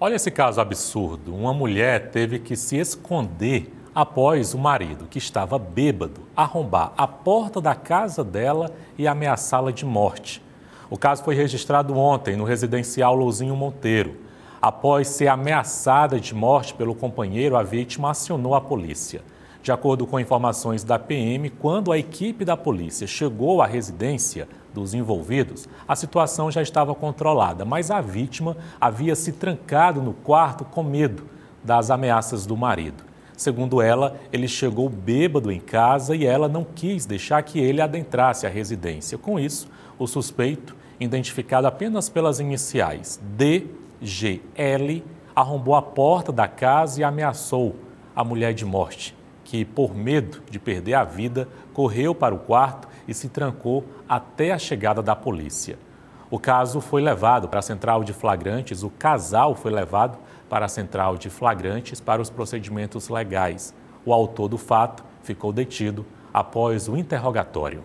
Olha esse caso absurdo. Uma mulher teve que se esconder após o marido, que estava bêbado, arrombar a porta da casa dela e ameaçá-la de morte. O caso foi registrado ontem no residencial Louzinho Monteiro. Após ser ameaçada de morte pelo companheiro, a vítima acionou a polícia. De acordo com informações da PM, quando a equipe da polícia chegou à residência dos envolvidos, a situação já estava controlada, mas a vítima havia se trancado no quarto com medo das ameaças do marido. Segundo ela, ele chegou bêbado em casa e ela não quis deixar que ele adentrasse a residência. Com isso, o suspeito, identificado apenas pelas iniciais DGL, arrombou a porta da casa e ameaçou a mulher de morte que, por medo de perder a vida, correu para o quarto e se trancou até a chegada da polícia. O caso foi levado para a central de flagrantes, o casal foi levado para a central de flagrantes para os procedimentos legais. O autor do fato ficou detido após o interrogatório.